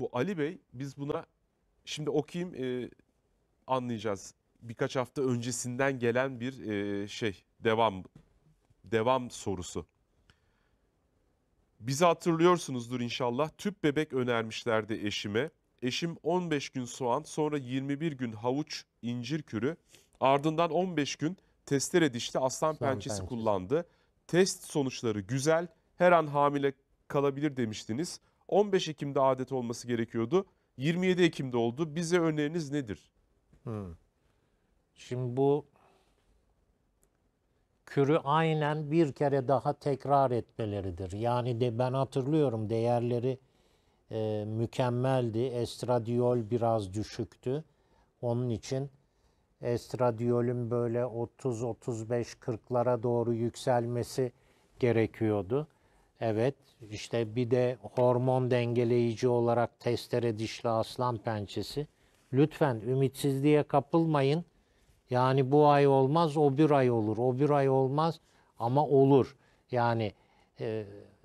bu Ali Bey biz buna şimdi okuyayım e, anlayacağız. Birkaç hafta öncesinden gelen bir e, şey devam devam sorusu. Bizi hatırlıyorsunuzdur inşallah. Tüp bebek önermişlerdi eşime. Eşim 15 gün soğan, sonra 21 gün havuç, incir kürü, ardından 15 gün testere dişli aslan Son pençesi, pençesi kullandı. Test sonuçları güzel. Her an hamile kalabilir demiştiniz. 15 Ekim'de adet olması gerekiyordu. 27 Ekim'de oldu. Bize öneriniz nedir? Hmm. Şimdi bu kürü aynen bir kere daha tekrar etmeleridir. Yani de ben hatırlıyorum değerleri e, mükemmeldi. Estradiol biraz düşüktü. Onun için estradiolün böyle 30-35-40'lara doğru yükselmesi gerekiyordu. Evet işte bir de hormon dengeleyici olarak testere dişli aslan pençesi. Lütfen ümitsizliğe kapılmayın. Yani bu ay olmaz o bir ay olur. O bir ay olmaz ama olur. Yani e,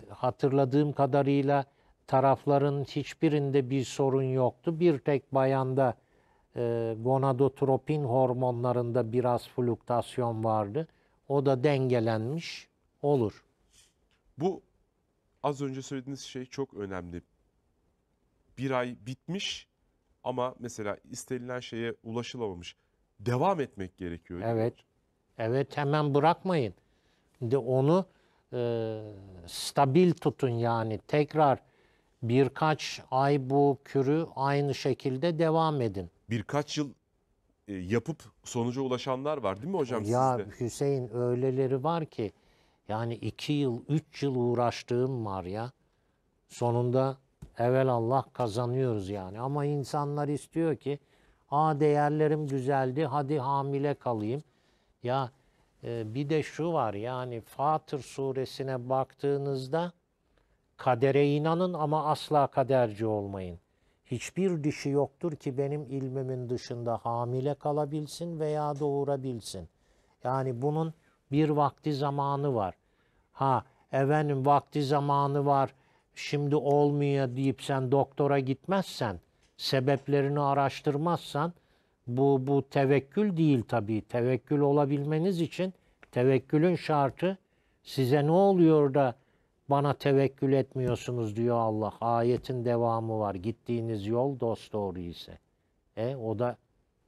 hatırladığım kadarıyla tarafların hiçbirinde bir sorun yoktu. Bir tek bayanda e, gonadotropin hormonlarında biraz fluktasyon vardı. O da dengelenmiş olur. Bu az önce söylediğiniz şey çok önemli. Bir ay bitmiş ama mesela istenilen şeye ulaşılamamış. Devam etmek gerekiyor. Evet. Evet hemen bırakmayın. De onu e, stabil tutun yani tekrar birkaç ay bu kürü aynı şekilde devam edin. Birkaç yıl e, yapıp sonuca ulaşanlar var değil mi hocam ya, sizde? Ya Hüseyin öyleleri var ki yani iki yıl, üç yıl uğraştığım var ya. Sonunda evvel Allah kazanıyoruz yani. Ama insanlar istiyor ki a değerlerim güzeldi hadi hamile kalayım. Ya e, bir de şu var yani Fatır suresine baktığınızda kadere inanın ama asla kaderci olmayın. Hiçbir dişi yoktur ki benim ilmimin dışında hamile kalabilsin veya doğurabilsin. Yani bunun bir vakti zamanı var. Ha efendim vakti zamanı var şimdi olmuyor deyip sen doktora gitmezsen sebeplerini araştırmazsan bu bu tevekkül değil tabii. Tevekkül olabilmeniz için tevekkülün şartı size ne oluyor da bana tevekkül etmiyorsunuz diyor Allah. Ayetin devamı var. Gittiğiniz yol dost doğru ise. E o da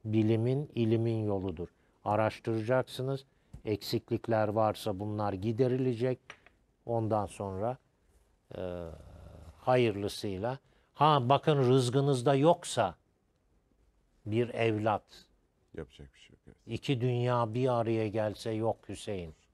bilimin, ilimin yoludur. Araştıracaksınız eksiklikler varsa bunlar giderilecek. Ondan sonra e, hayırlısıyla. Ha bakın rızgınızda yoksa bir evlat. Yapacak bir şey yok. Evet. İki dünya bir araya gelse yok Hüseyin.